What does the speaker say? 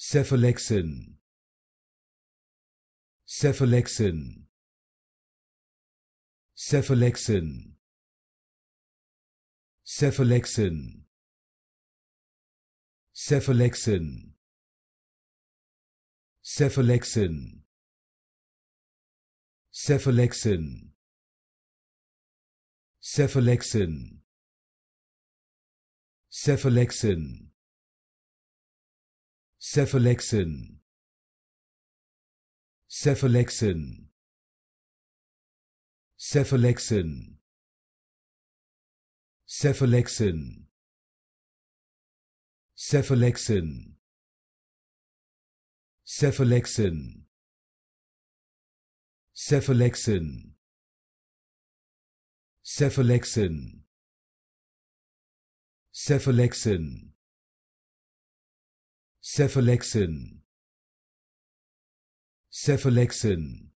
cephalexin cephalexin cephalexin cephalexin cephalexin cephalexin cephalexin cephalexin cephalexin cephalexin cephalexin cephalexin cephalexin cephalexin cephalexin cephalexin cephalexin cephalexin Cephalexin Cephalexin